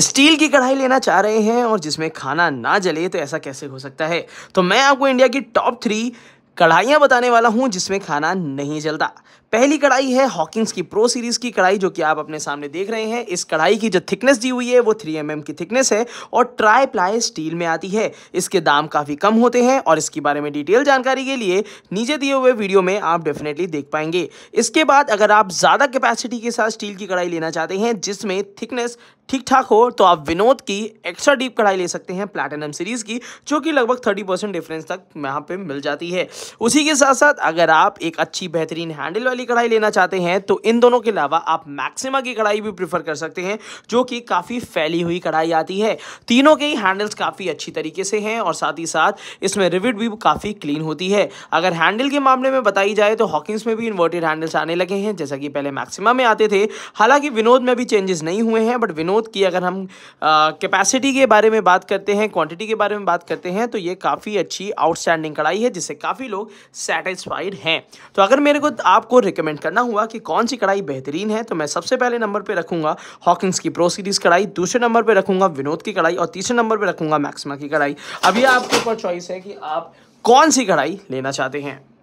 steel की कढ़ाई लेना चाह रहे हैं और जिसमें खाना ना जले तो ऐसा कैसे हो सकता है तो मैं आपको इंडिया की टॉप थ्री कढ़ाइयाँ बताने वाला हूँ जिसमें खाना नहीं जलता पहली कढ़ाई है हॉकिंग्स की प्रो सीरीज़ की कढ़ाई जो कि आप अपने सामने देख रहे हैं इस कढ़ाई की जो थिकनेस दी हुई है वो थ्री एम mm की थिकनेस है और ट्राई प्लाई स्टील में आती है इसके दाम काफ़ी कम होते हैं और इसके बारे में डिटेल जानकारी के लिए नीचे दिए हुए वीडियो में आप डेफिनेटली देख पाएंगे इसके बाद अगर आप ज़्यादा कैपेसिटी के साथ स्टील की कढ़ाई लेना चाहते हैं जिसमें थिकनेस ठीक ठाक हो तो आप विनोद की एक्स्ट्रा डीप कढ़ाई ले सकते हैं प्लैटिनम सीरीज़ की जो कि लगभग थर्टी परसेंट डिफरेंस तक यहाँ पे मिल जाती है उसी के साथ साथ अगर आप एक अच्छी बेहतरीन हैंडल वाली की कढ़ाई लेना चाहते हैं तो इन दोनों के अलावा आप मैक्सिमा की कढ़ाई भी प्रीफर कर सकते हैं जो कि काफ़ी फैली हुई कढ़ाई आती है तीनों के ही हैंडल्स काफ़ी अच्छी तरीके से हैं और साथ ही साथ इसमें रिविट भी काफ़ी क्लीन होती है अगर हैंडल के मामले में बताई जाए तो हॉकिंग्स में भी इन्वर्टेड हैंडल्स आने लगे हैं जैसा कि पहले मैक्सिमा में आते थे हालांकि विनोद में भी चेंजेस नहीं हुए हैं बट विनोद की अगर हम कैपेसिटी के बारे में बात करते हैं क्वांटिटी के बारे में बात करते हैं तो ये काफ़ी अच्छी आउटस्टैंडिंग कढ़ाई है जिससे काफ़ी लोग सेटिस्फाइड हैं तो अगर मेरे को आपको रिकमेंड करना हुआ कि कौन सी कढ़ाई बेहतरीन है तो मैं सबसे पहले नंबर पर रखूंगा हॉकिंग्स की प्रो सीरीज़ कढ़ाई दूसरे नंबर पर रखूंगा विनोद की कढ़ाई और तीसरे नंबर पर रखूंगा मैक्सिमा की कढ़ाई अब आपके ऊपर चॉइस है कि आप कौन सी कढ़ाई लेना चाहते हैं